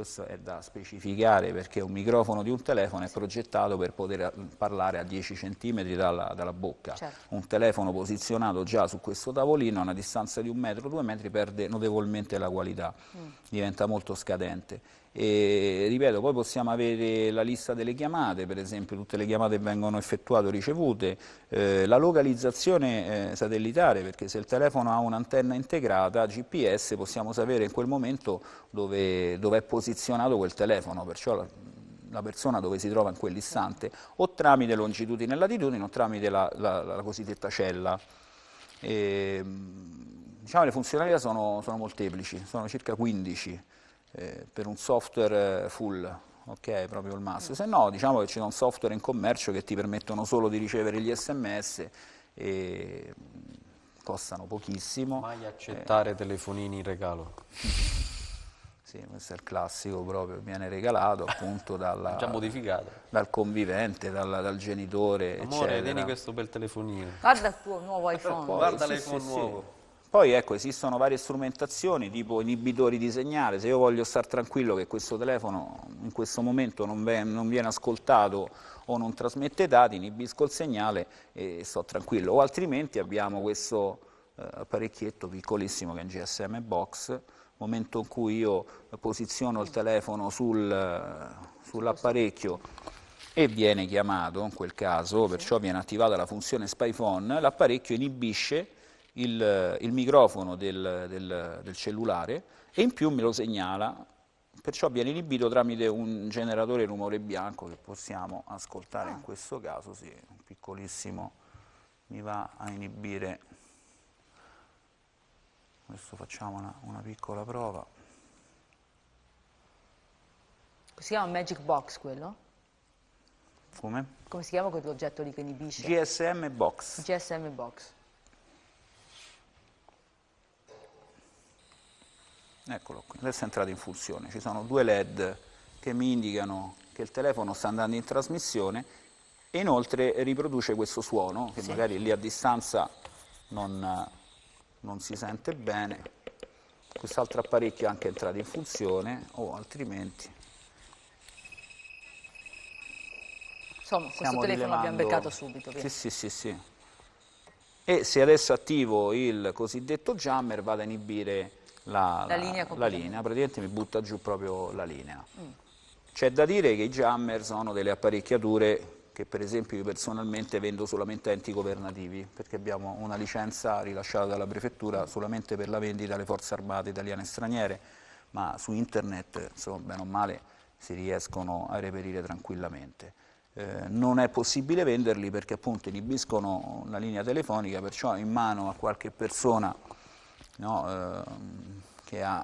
questo è da specificare perché un microfono di un telefono è progettato per poter eh, parlare a 10 cm dalla, dalla bocca. Certo. Un telefono posizionato già su questo tavolino a una distanza di un metro, due metri perde notevolmente la qualità, mm. diventa molto scadente e, ripeto, poi possiamo avere la lista delle chiamate, per esempio tutte le chiamate vengono effettuate o ricevute, eh, la localizzazione eh, satellitare, perché se il telefono ha un'antenna integrata GPS possiamo sapere in quel momento dove, dove è posizionato quel telefono, perciò la, la persona dove si trova in quell'istante, o tramite longitudine e latitudine o tramite la, la, la cosiddetta cella. E, ehm, diciamo, le funzionalità sono, sono molteplici, sono circa 15. Eh, per un software eh, full, ok, proprio il mass, se no diciamo che c'è un software in commercio che ti permettono solo di ricevere gli sms e mm, costano pochissimo. Mai accettare eh. telefonini in regalo. Sì, questo è il classico proprio, viene regalato appunto dalla, dal convivente, dalla, dal genitore, Amore, eccetera. Amore, tieni questo bel telefonino. Guarda il tuo nuovo iPhone. Guarda sì, l'iPhone sì, nuovo. Sì. Poi ecco, esistono varie strumentazioni, tipo inibitori di segnale, se io voglio stare tranquillo che questo telefono in questo momento non, non viene ascoltato o non trasmette dati, inibisco il segnale e sto tranquillo, o altrimenti abbiamo questo eh, apparecchietto piccolissimo che è un GSM box, momento in cui io posiziono il telefono sul, sull'apparecchio e viene chiamato in quel caso, perciò viene attivata la funzione spyphone, l'apparecchio inibisce il, il microfono del, del, del cellulare e in più me lo segnala, perciò viene inibito tramite un generatore rumore bianco che possiamo ascoltare ah. in questo caso, sì, un piccolissimo mi va a inibire, adesso facciamo una, una piccola prova. Si chiama Magic Box quello? Come? Come si chiama quell'oggetto lì che inibisce? GSM Box. GSM Box. Eccolo qui, adesso è entrato in funzione. Ci sono due LED che mi indicano che il telefono sta andando in trasmissione e inoltre riproduce questo suono che sì. magari lì a distanza non, non si sente bene. Quest'altro apparecchio è anche entrato in funzione o altrimenti Insomma, questo Stiamo telefono rilevando... l'abbiamo beccato subito. Sì, sì, sì, sì. E se adesso attivo il cosiddetto jammer vado a inibire la, la, linea la, linea, praticamente mi butta giù proprio la linea. Mm. C'è da dire che i jammer sono delle apparecchiature che per esempio io personalmente vendo solamente a enti governativi, perché abbiamo una licenza rilasciata dalla prefettura solamente per la vendita alle forze armate italiane e straniere, ma su internet, insomma, bene o male, si riescono a reperire tranquillamente. Eh, non è possibile venderli perché appunto inibiscono la linea telefonica, perciò in mano a qualche persona no? Ehm, che ha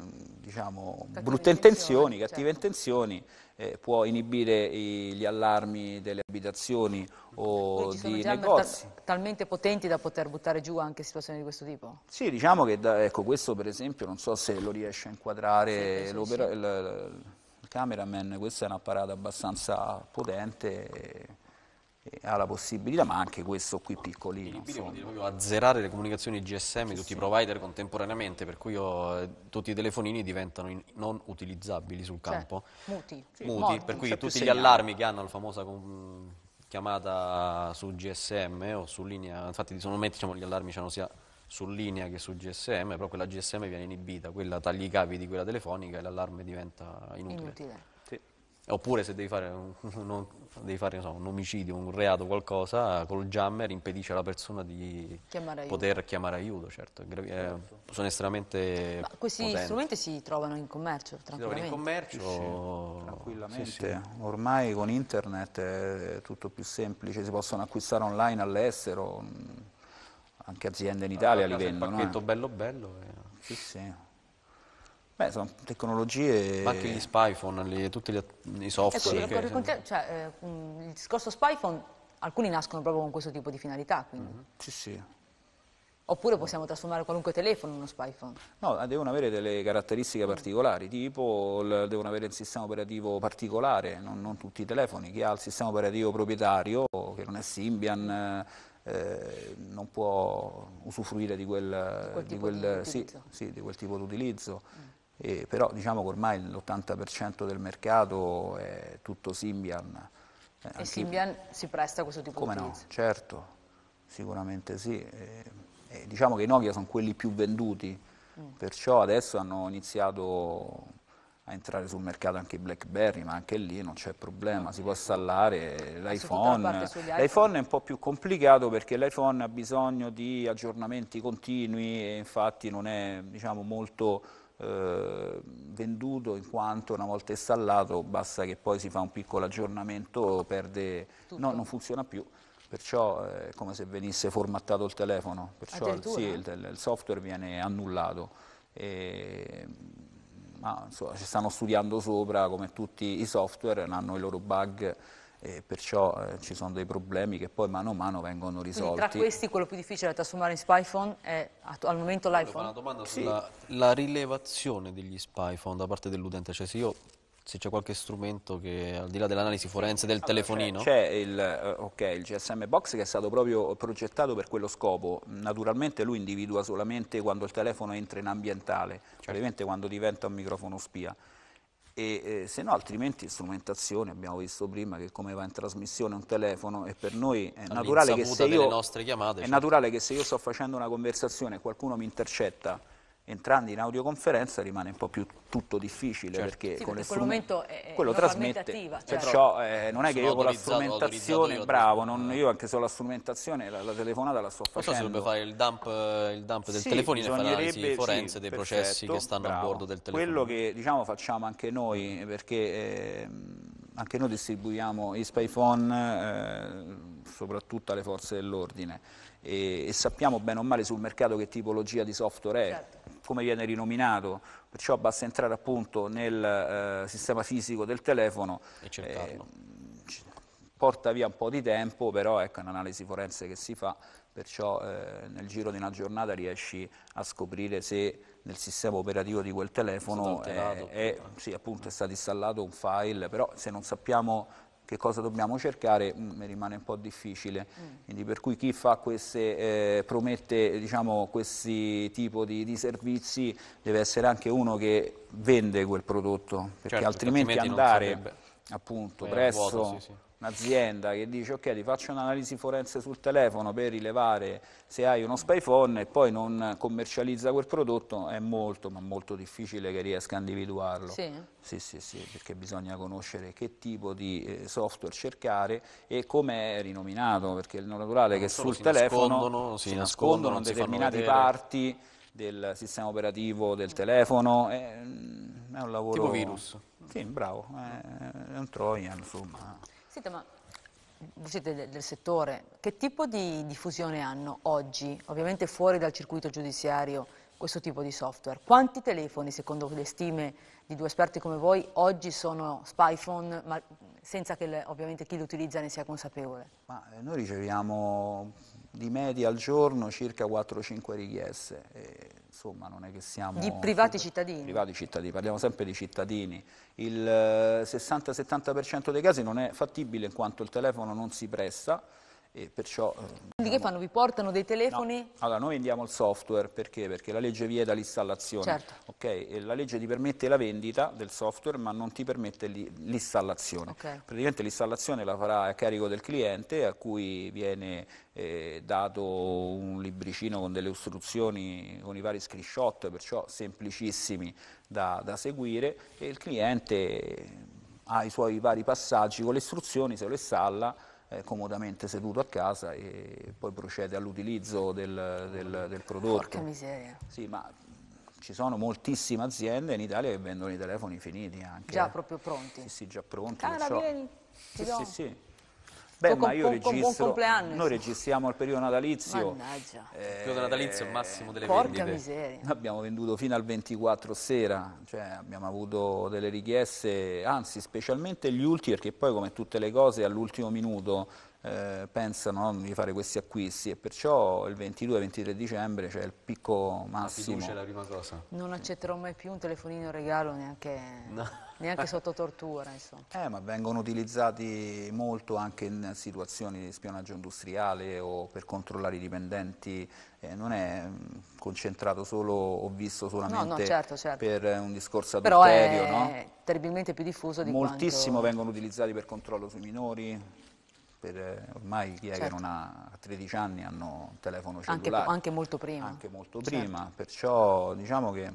diciamo, brutte intenzioni, intenzioni cattive certo. intenzioni, eh, può inibire i, gli allarmi delle abitazioni o di negozi. Tal talmente potenti da poter buttare giù anche situazioni di questo tipo? Sì, diciamo che da, ecco, questo per esempio, non so se lo riesce a inquadrare sì, il, il cameraman, questo è un apparato abbastanza potente ha la possibilità, ma anche questo qui piccolino. Vuol dire proprio azzerare le comunicazioni GSM di tutti sì. i provider contemporaneamente, per cui io, eh, tutti i telefonini diventano in, non utilizzabili sul cioè, campo. Cioè, muti. Sì, muti, morti, per cui cioè, tutti gli allarmi che hanno la famosa chiamata su GSM eh, o su linea, infatti solamente diciamo, gli allarmi c'erano diciamo, sia su linea che su GSM, però quella GSM viene inibita, quella tagli i cavi di quella telefonica e l'allarme diventa inutile. inutile. Oppure se devi fare, un, un, devi fare so, un omicidio, un reato, qualcosa, col jammer impedisce alla persona di chiamare poter chiamare aiuto, certo. Eh, certo. sono estremamente Ma questi potenti. strumenti si trovano in commercio, tranquillamente? Si trovano in commercio, sì, tranquillamente. Sì, sì. Ormai con internet è tutto più semplice, si possono acquistare online all'estero, anche aziende in Italia allora, li vendono. Un pacchetto eh. bello bello. Eh. Sì, sì. Beh, sono tecnologie... Ma anche gli Spyphone, gli, tutti gli, i software... Ecco, che... Conti, cioè, eh, mm, il discorso Spyphone, alcuni nascono proprio con questo tipo di finalità, quindi... Mm -hmm. Sì, sì. Oppure possiamo trasformare qualunque telefono in uno spyphone? No, devono avere delle caratteristiche mm. particolari, tipo devono avere un sistema operativo particolare, non, non tutti i telefoni. Chi ha il sistema operativo proprietario, che non è Symbian, eh, non può usufruire di quel, di quel, di quel sì, sì, di quel tipo di utilizzo. Mm eh, però diciamo che ormai l'80% del mercato è tutto Symbian. Eh, e Symbian si presta a questo tipo come di utilizzo? No, certo, sicuramente sì. Eh, diciamo che i Nokia sono quelli più venduti, mm. perciò adesso hanno iniziato a entrare sul mercato anche i BlackBerry, ma anche lì non c'è problema, si può installare l'iPhone. L'iPhone è un po' più complicato perché l'iPhone ha bisogno di aggiornamenti continui e infatti non è diciamo, molto eh, venduto in quanto una volta installato basta che poi si fa un piccolo aggiornamento, perde, Tutto. no non funziona più, perciò è come se venisse formattato il telefono, perciò il, sì, il, il, software viene annullato. E, ma insomma, ci stanno studiando sopra come tutti i software, hanno i loro bug e perciò eh, ci sono dei problemi che poi mano a mano vengono risolti. Quindi tra questi quello più difficile da trasformare in spyphone è al momento l'iPhone? Una domanda sì. sulla la rilevazione degli spyphone da parte dell'utente, cioè se io se c'è qualche strumento che al di là dell'analisi forense del ah, telefonino c'è il, eh, okay, il, GSM box che è stato proprio progettato per quello scopo naturalmente lui individua solamente quando il telefono entra in ambientale certo. ovviamente quando diventa un microfono spia e eh, se no altrimenti strumentazione, abbiamo visto prima che come va in trasmissione un telefono e per noi è, naturale che, io, chiamate, è cioè. naturale che, se io, sto facendo una conversazione e qualcuno mi intercetta entrando in audioconferenza rimane un po' più tutto difficile certo. perché sì, con perché quel momento è quello trasmette, certo. Cioè, perciò eh, non è che io con la strumentazione, bravo, non, io anche solo la strumentazione, la, la telefonata la sto facendo. Non so se dovrebbe fare il dump, il dump del sì, telefonino e fare l'analisi forense sì, dei perfetto, processi che stanno bravo. a bordo del telefono. Quello che diciamo facciamo anche noi perché... Eh, anche noi distribuiamo i spyphone eh, soprattutto alle forze dell'ordine e, e, sappiamo bene o male sul mercato che tipologia di software è. Certo come viene rinominato, perciò basta entrare appunto nel eh, sistema fisico del telefono e cercarlo. Eh, porta via un po' di tempo, però ecco, un'analisi forense che si fa, perciò eh, nel giro di una giornata riesci a scoprire se nel sistema operativo di quel telefono è, è, sì, appunto, è stato installato un file, però se non sappiamo che cosa dobbiamo cercare mm, mi rimane un po' difficile. Mm. Quindi per cui chi queste, eh, promette diciamo, questi tipi di, di, servizi deve essere anche uno che vende quel prodotto, perché certo, altrimenti, altrimenti, andare appunto, presso... Vuoto, sì, sì un'azienda che dice ok ti faccio un'analisi forense sul telefono per rilevare se hai uno spyphone e poi non commercializza quel prodotto è molto ma molto difficile che riesca a individuarlo sì. sì sì sì, perché bisogna conoscere che tipo di eh, software cercare e come è rinominato perché è naturale non che sul si telefono nascondono, si, si nascondono, nascondono determinate parti del sistema operativo del telefono è, eh, è un lavoro tipo virus sì bravo è, eh, è un trojan insomma Senta, ma voi siete del, del settore, che tipo di diffusione hanno oggi, ovviamente fuori dal circuito giudiziario, questo tipo di software? Quanti telefoni, secondo le stime di due esperti come voi, oggi sono spyphone, ma senza che le, ovviamente chi li utilizza ne sia consapevole? Ma eh, noi riceviamo di media al giorno circa 4-5 richieste, e, insomma non è che siamo... Di privati cittadini? Privati cittadini, parliamo sempre di cittadini. Il 60-70% eh, dei casi non è fattibile in quanto il telefono non si presta, Perciò, eh, Quindi che fanno? Vi portano dei telefoni? No. Allora, noi vendiamo il software, perché? Perché la legge vieta l'installazione, certo. okay? la legge ti permette la vendita del software ma non ti permette l'installazione. Okay. Praticamente l'installazione la farà a carico del cliente a cui viene eh, dato un libricino con delle istruzioni, con i vari screenshot, perciò semplicissimi da, da seguire e il cliente ha i suoi vari passaggi con le istruzioni, se lo installa eh, comodamente seduto a casa e poi procede all'utilizzo del, del, del prodotto. Porca miseria. Sì, ma ci sono moltissime aziende in Italia che vendono i telefoni finiti anche. Già eh. proprio pronti? Sì, sì già pronti. Ah, la vieni, sì, sì, sì. Beh, ma io registro, noi registriamo al periodo natalizio. Mannaggia. Eh, il periodo natalizio è il massimo delle porca vendite. miseria. Abbiamo venduto fino al 24 sera, cioè abbiamo avuto delle richieste, anzi specialmente gli ultimi, perché poi come tutte le cose all'ultimo minuto eh, pensano no, di fare questi acquisti e perciò il 22-23 dicembre c'è cioè il picco massimo. La fiducia è la prima cosa. Non accetterò mai più un telefonino regalo neanche... No Neanche eh. sotto tortura, insomma. Eh, ma vengono utilizzati molto anche in situazioni di spionaggio industriale o per controllare i dipendenti, eh, non è mm, concentrato solo, ho visto solamente no, no, certo, certo. per un discorso adulterio, Però è no? terribilmente più diffuso di Moltissimo quanto... vengono utilizzati per controllo sui minori, per, eh, ormai chi è certo. che non ha 13 anni hanno un telefono cellulare. Anche, anche molto prima. Anche molto certo. prima, perciò diciamo che mm,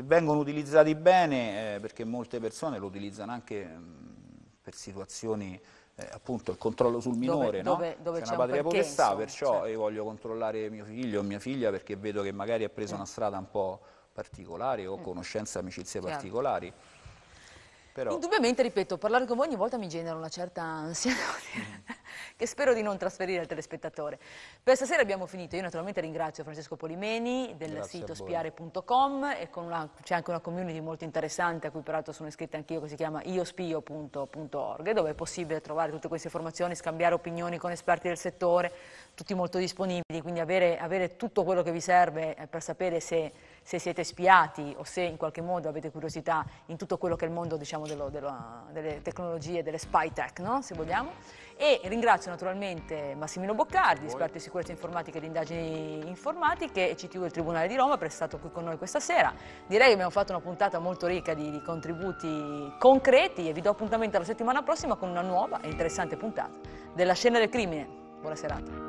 se vengono utilizzati bene, eh, perché molte persone lo utilizzano anche mh, mm, per situazioni eh, appunto il controllo sul minore, dove, no? dove, dove c'è una patria potestà, perciò certo. io eh, voglio controllare mio figlio o mia figlia perché vedo che magari ha preso eh. una strada un po' particolare o eh. conoscenze amicizie Chiaro. particolari. Però... Indubbiamente, ripeto, parlare con voi ogni volta mi genera una certa ansia, mm. che spero di non trasferire al telespettatore. Per stasera abbiamo finito, io naturalmente ringrazio Francesco Polimeni del Grazie sito spiare.com e c'è anche una community molto interessante a cui peraltro sono iscritta anch'io che si chiama iospio.org dove è possibile trovare tutte queste informazioni, scambiare opinioni con esperti del settore, tutti molto disponibili, quindi avere, avere tutto quello che vi serve eh, per sapere se se siete spiati o se in qualche modo avete curiosità in tutto quello che è il mondo diciamo, dello, dello, delle tecnologie, delle spy tech, no? se vogliamo. E ringrazio naturalmente Massimino Boccardi, esperto di sicurezza informatica e di indagini informatiche, e CTU del Tribunale di Roma, per essere stato qui con noi questa sera. Direi che abbiamo fatto una puntata molto ricca di, di contributi concreti e vi do appuntamento la settimana prossima con una nuova e interessante puntata della scena del crimine. Buona serata.